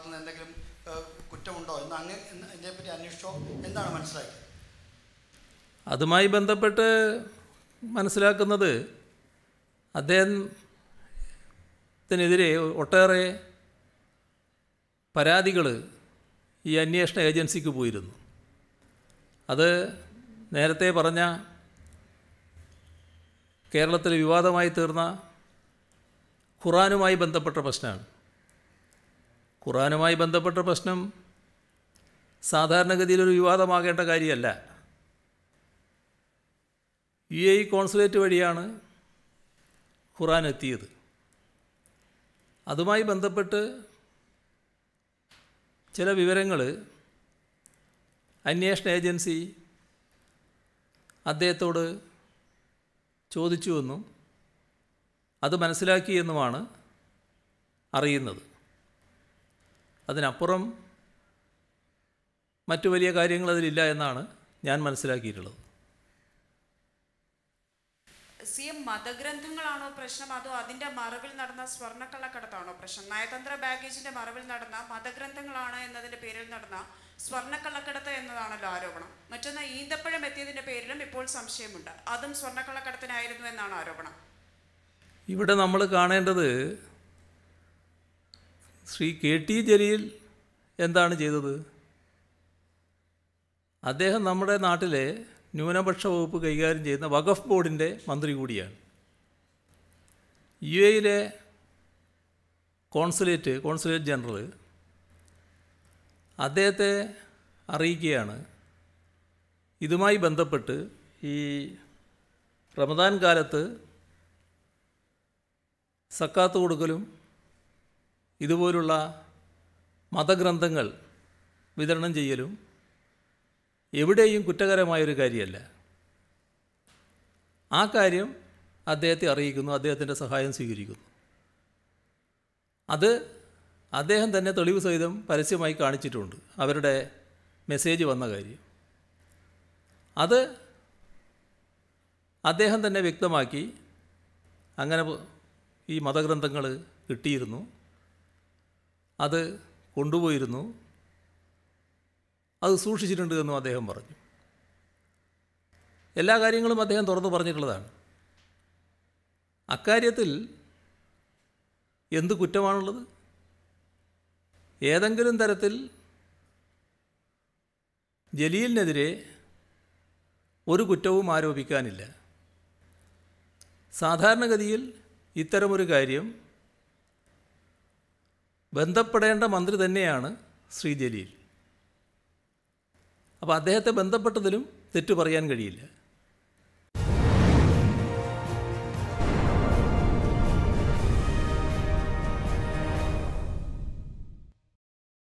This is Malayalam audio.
ഭാഗത്തുനിന്ന് എന്തെങ്കിലും കുറ്റമുണ്ടോ എന്ന് അങ്ങനെ ഇതിനെപ്പറ്റി അന്വേഷിച്ചോ എന്താണ് മനസ്സിലാക്കിയത് അതുമായി ബന്ധപ്പെട്ട് മനസ്സിലാക്കുന്നത് അദ്ദേഹത്തിനെതിരെ ഒട്ടേറെ പരാതികൾ ഈ അന്വേഷണ ഏജൻസിക്ക് പോയിരുന്നു അത് നേരത്തെ പറഞ്ഞ കേരളത്തിൽ വിവാദമായി തീർന്ന ഖുറാനുമായി ബന്ധപ്പെട്ട പ്രശ്നമാണ് ഖുറാനുമായി ബന്ധപ്പെട്ട പ്രശ്നം സാധാരണഗതിയിലൊരു വിവാദമാകേണ്ട കാര്യമല്ല യു എ കോൺസുലേറ്റ് വഴിയാണ് ഖുറാൻ എത്തിയത് അതുമായി ബന്ധപ്പെട്ട് ചില വിവരങ്ങൾ അന്വേഷണ ഏജൻസി അദ്ദേഹത്തോട് ചോദിച്ചുവെന്നും അത് മനസ്സിലാക്കിയെന്നുമാണ് അറിയുന്നത് അതിനപ്പുറം മറ്റു വലിയ കാര്യങ്ങൾ അതിലില്ല എന്നാണ് ഞാൻ മനസ്സിലാക്കിയിട്ടുള്ളത് സി എം മതഗ്രന്ഥങ്ങളാണോ പ്രശ്നം അതോ അതിന്റെ മറവിൽ നടന്ന സ്വർണ്ണക്കള്ളക്കടത്താണോ പ്രശ്നം നയതന്ത്ര ബാഗേജിന്റെ മറവിൽ നടന്ന മതഗ്രന്ഥങ്ങളാണ് എന്നതിന്റെ പേരിൽ നടന്ന സ്വർണ്ണക്കള്ളക്കടത്ത് എന്നതാണല്ലോ ആരോപണം മറ്റൊന്ന് ഈന്തപ്പഴം എത്തിയതിന്റെ പേരിലും ഇപ്പോൾ സംശയമുണ്ട് അതും സ്വർണ്ണക്കള്ളക്കടത്തിനായിരുന്നു എന്നാണ് ആരോപണം ഇവിടെ നമ്മൾ കാണേണ്ടത് ശ്രീ കെ ടി ജലീൽ എന്താണ് ചെയ്തത് അദ്ദേഹം നമ്മുടെ നാട്ടിലെ ന്യൂനപക്ഷ വകുപ്പ് കൈകാര്യം ചെയ്യുന്ന വഖഫ് ബോർഡിൻ്റെ മന്ത്രി കൂടിയാണ് യു എയിലെ കോൺസുലേറ്റ് കോൺസുലേറ്റ് ജനറൽ അദ്ദേഹത്തെ അറിയിക്കുകയാണ് ഇതുമായി ബന്ധപ്പെട്ട് ഈ റമദാൻ കാലത്ത് സക്കാത്ത് കൊടുക്കലും ഇതുപോലുള്ള മതഗ്രന്ഥങ്ങൾ വിതരണം ചെയ്യലും എവിടെയും കുറ്റകരമായൊരു കാര്യമല്ല ആ കാര്യം അദ്ദേഹത്തെ അറിയിക്കുന്നു അദ്ദേഹത്തിൻ്റെ സഹായം സ്വീകരിക്കുന്നു അത് അദ്ദേഹം തന്നെ തെളിവ് സഹിതം പരസ്യമായി കാണിച്ചിട്ടുണ്ട് അവരുടെ മെസ്സേജ് വന്ന കാര്യം അത് അദ്ദേഹം തന്നെ വ്യക്തമാക്കി അങ്ങനെ ഈ മതഗ്രന്ഥങ്ങൾ കിട്ടിയിരുന്നു അത് കൊണ്ടുപോയിരുന്നു അത് സൂക്ഷിച്ചിട്ടുണ്ട് എന്നും അദ്ദേഹം പറഞ്ഞു എല്ലാ കാര്യങ്ങളും അദ്ദേഹം തുറന്നു പറഞ്ഞിട്ടുള്ളതാണ് അക്കാര്യത്തിൽ എന്ത് കുറ്റമാണുള്ളത് ഏതെങ്കിലും തരത്തിൽ ജലീലിനെതിരെ ഒരു കുറ്റവും ആരോപിക്കാനില്ല സാധാരണഗതിയിൽ ഇത്തരമൊരു കാര്യം ബന്ധപ്പെടേണ്ട മന്ത്രി തന്നെയാണ് ശ്രീ ജലീൽ അപ്പോൾ അദ്ദേഹത്തെ ബന്ധപ്പെട്ടതിലും തെറ്റു പറയാൻ കഴിയില്ല